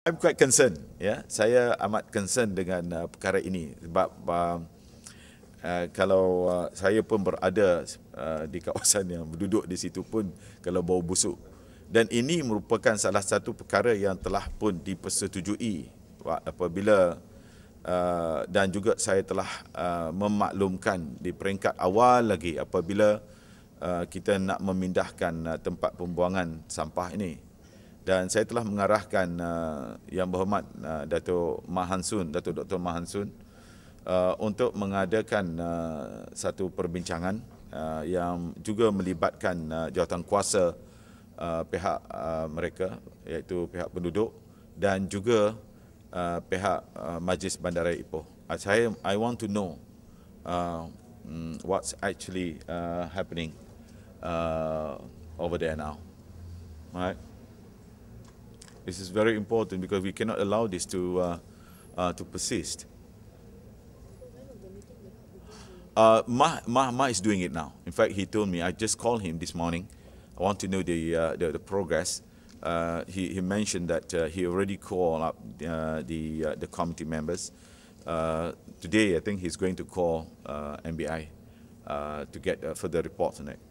I'm quite concerned. Yeah, saya amat concern dengan uh, perkara ini sebab uh, uh, kalau uh, saya pun berada uh, di kawasan yang berduduk di situ pun kalau bau busuk dan ini merupakan salah satu perkara yang telah pun dipersetujui apabila uh, dan juga saya telah uh, memaklumkan di peringkat awal lagi apabila uh, kita nak memindahkan uh, tempat pembuangan sampah ini dan saya telah mengarahkan uh, yang berhormat uh, Dato Mahansun Dato Dr Mahansun uh, untuk mengadakan uh, satu perbincangan uh, yang juga melibatkan uh, kuasa uh, pihak uh, mereka iaitu pihak penduduk dan juga uh, pihak uh, Majlis Bandaraya Ipoh. I uh, saya I want to know uh, mm, what's actually uh, happening uh, over there now. Right? This is very important because we cannot allow this to, uh, uh, to persist. Uh, Ma, Ma, Ma is doing it now. In fact, he told me, I just called him this morning. I want to know the, uh, the, the, progress. Uh, he, he mentioned that uh, he already called up uh, the, uh, the committee members. Uh, today, I think he's going to call MBI to get further reports on it.